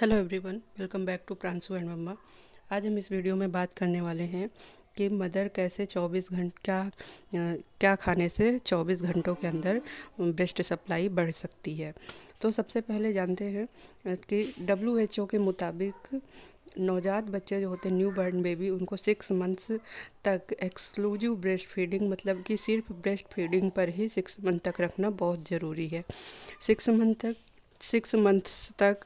hello everyone welcome back to Pranshu and mamma आज हम इस वीडियो में बात करने वाले हैं कि मदर कैसे 24 घंटे क्या क्या खाने से 24 घंटों के अंदर ब्रेस्ट सप्लाई बढ़ सकती है तो सबसे पहले जानते हैं कि डब्ल्यू के मुताबिक नवजात बच्चे जो होते हैं न्यू बर्न बेबी उनको सिक्स मंथ्स तक एक्सक्लूसिव ब्रेस्ट फीडिंग मतलब कि सिर्फ ब्रेस्ट फीडिंग पर ही सिक्स मंथ तक रखना बहुत ज़रूरी है सिक्स मंथ तक सिक्स मंथ्स तक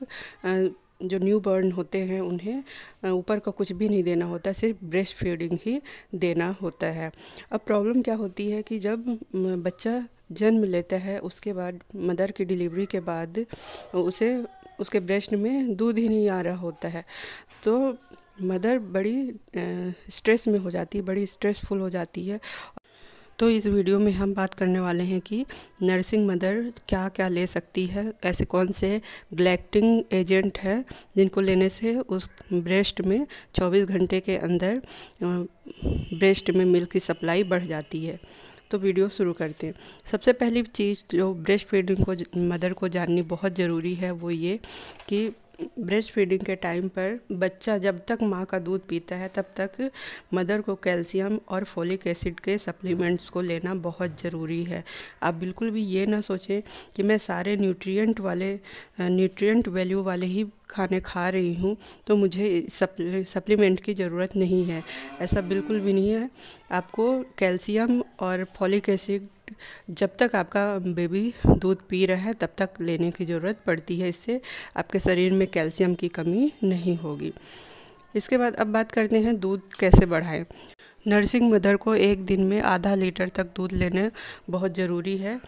जो न्यू बर्न होते हैं उन्हें ऊपर का कुछ भी नहीं देना होता सिर्फ ब्रेस्ट फीडिंग ही देना होता है अब प्रॉब्लम क्या होती है कि जब बच्चा जन्म लेता है उसके बाद मदर की डिलीवरी के बाद उसे उसके ब्रेस्ट में दूध ही नहीं आ रहा होता है तो मदर बड़ी स्ट्रेस में हो जाती है बड़ी स्ट्रेसफुल हो जाती है तो इस वीडियो में हम बात करने वाले हैं कि नर्सिंग मदर क्या क्या ले सकती है ऐसे कौन से ग्लैक्टिंग एजेंट हैं जिनको लेने से उस ब्रेस्ट में 24 घंटे के अंदर ब्रेस्ट में मिल्क की सप्लाई बढ़ जाती है तो वीडियो शुरू करते हैं सबसे पहली चीज़ जो ब्रेस्ट फीडिंग को मदर को जाननी बहुत ज़रूरी है वो ये कि ब्रेस्ट फीडिंग के टाइम पर बच्चा जब तक माँ का दूध पीता है तब तक मदर को कैल्शियम और फोलिक एसिड के सप्लीमेंट्स को लेना बहुत ज़रूरी है आप बिल्कुल भी ये ना सोचें कि मैं सारे न्यूट्रिएंट वाले न्यूट्रिएंट वैल्यू वाले ही खाने खा रही हूँ तो मुझे सप्लीमेंट की ज़रूरत नहीं है ऐसा बिल्कुल भी नहीं है आपको कैल्शियम और फॉलिक एसिड जब तक आपका बेबी दूध पी रहा है तब तक लेने की ज़रूरत पड़ती है इससे आपके शरीर में कैल्शियम की कमी नहीं होगी इसके बाद अब बात करते हैं दूध कैसे बढ़ाएं नर्सिंग मदर को एक दिन में आधा लीटर तक दूध लेना बहुत ज़रूरी है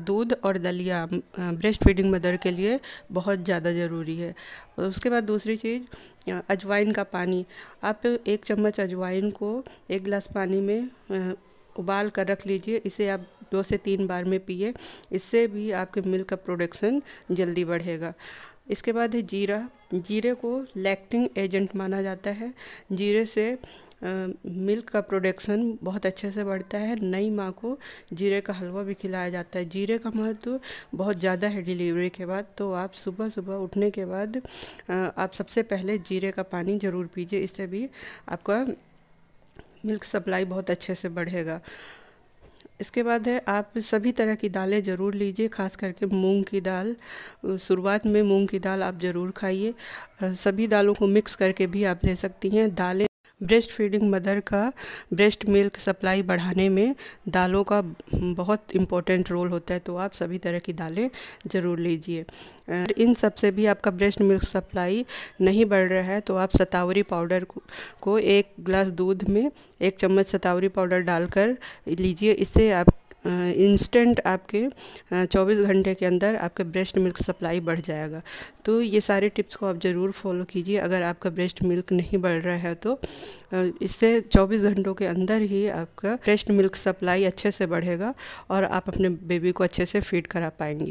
दूध और दलिया ब्रेस्ट फीडिंग मदर के लिए बहुत ज़्यादा ज़रूरी है और उसके बाद दूसरी चीज़ अजवाइन का पानी आप एक चम्मच अजवाइन को एक गिलास पानी में उबाल कर रख लीजिए इसे आप दो से तीन बार में पिए इससे भी आपके मिल्क का प्रोडक्शन जल्दी बढ़ेगा इसके बाद है जीरा जीरे को लैक्टिंग एजेंट माना जाता है जीरे से मिल्क का प्रोडक्शन बहुत अच्छे से बढ़ता है नई माँ को जीरे का हलवा भी खिलाया जाता है जीरे का महत्व बहुत ज़्यादा है डिलीवरी के बाद तो आप सुबह सुबह उठने के बाद आप सबसे पहले जीरे का पानी ज़रूर पीजिए इससे भी आपका मिल्क सप्लाई बहुत अच्छे से बढ़ेगा इसके बाद है आप सभी तरह की दालें ज़रूर लीजिए खास करके मूंग की दाल शुरुआत में मूंग की दाल आप ज़रूर खाइए सभी दालों को मिक्स करके भी आप ले सकती हैं दालें ब्रेस्ट फीडिंग मदर का ब्रेस्ट मिल्क सप्लाई बढ़ाने में दालों का बहुत इम्पोर्टेंट रोल होता है तो आप सभी तरह की दालें ज़रूर लीजिए इन सब से भी आपका ब्रेस्ट मिल्क सप्लाई नहीं बढ़ रहा है तो आप सतावरी पाउडर को एक ग्लास दूध में एक चम्मच सतावरी पाउडर डालकर लीजिए इससे आप इंस्टेंट आपके चौबीस घंटे के अंदर आपके ब्रेस्ट मिल्क सप्लाई बढ़ जाएगा तो ये सारे टिप्स को आप ज़रूर फॉलो कीजिए अगर आपका ब्रेस्ट मिल्क नहीं बढ़ रहा है तो इससे 24 घंटों के अंदर ही आपका ब्रेस्ट मिल्क सप्लाई अच्छे से बढ़ेगा और आप अपने बेबी को अच्छे से फीड करा पाएंगे